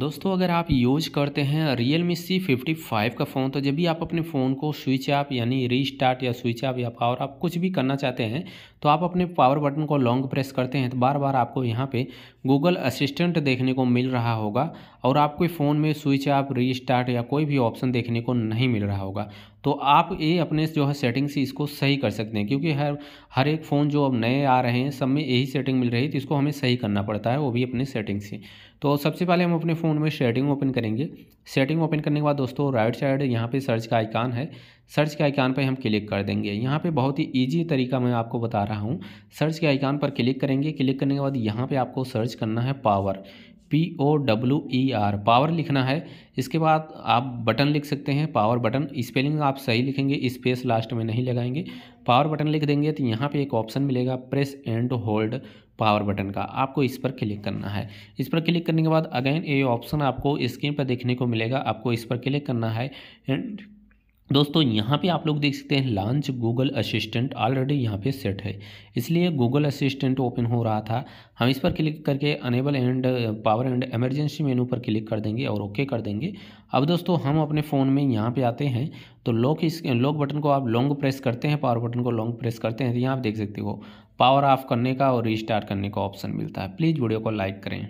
दोस्तों अगर आप यूज करते हैं Realme C fifty five का फ़ोन तो जब भी आप अपने फ़ोन को स्विच ऑफ़ यानी रीस्टार्ट या स्विच ऑफ़ या पावर आप कुछ भी करना चाहते हैं तो आप अपने पावर बटन को लॉन्ग प्रेस करते हैं तो बार बार आपको यहाँ पे गूगल असिस्टेंट देखने को मिल रहा होगा और आपके फ़ोन में स्विच आप री या कोई भी ऑप्शन देखने को नहीं मिल रहा होगा तो आप ये अपने जो है सेटिंग से इसको सही कर सकते हैं क्योंकि हर हर एक फ़ोन जो अब नए आ रहे हैं सब में यही सेटिंग मिल रही है तो इसको हमें सही करना पड़ता है वो भी अपने सेटिंग से तो सबसे पहले हम अपने फ़ोन में सेटिंग ओपन करेंगे सेटिंग ओपन करने के बाद दोस्तों राइट साइड यहाँ पे सर्च का आइकान है सर्च के आइकान पे हम क्लिक कर देंगे यहाँ पे बहुत ही इजी तरीका मैं आपको बता रहा हूँ सर्च के आइकान पर क्लिक करेंगे क्लिक करने के बाद यहाँ पे आपको सर्च करना है power P O W E R power लिखना है इसके बाद आप बटन लिख सकते हैं पावर बटन स्पेलिंग आप सही लिखेंगे स्पेस लास्ट में नहीं लगाएंगे पावर बटन लिख देंगे तो यहाँ पे एक ऑप्शन मिलेगा press and hold power button का आपको इस पर क्लिक करना है इस पर क्लिक करने के बाद अगेन ये ऑप्शन आपको स्क्रीन पर देखने को मिलेगा आपको इस पर क्लिक करना है एंड दोस्तों यहाँ पे आप लोग देख सकते हैं लॉन्च गूगल असिस्टेंट ऑलरेडी यहाँ पे सेट है इसलिए गूगल असिस्टेंट ओपन हो रहा था हम इस पर क्लिक करके enable and power and emergency menu पर क्लिक कर देंगे और ओके कर देंगे अब दोस्तों हम अपने फ़ोन में यहाँ पे आते हैं तो लॉक इस लॉक बटन को आप लॉन्ग प्रेस करते हैं पावर बटन को लॉन्ग प्रेस करते हैं तो यहाँ आप देख सकते हो पावर ऑफ करने का और रिस्टार्ट करने का ऑप्शन मिलता है प्लीज़ वीडियो को लाइक करें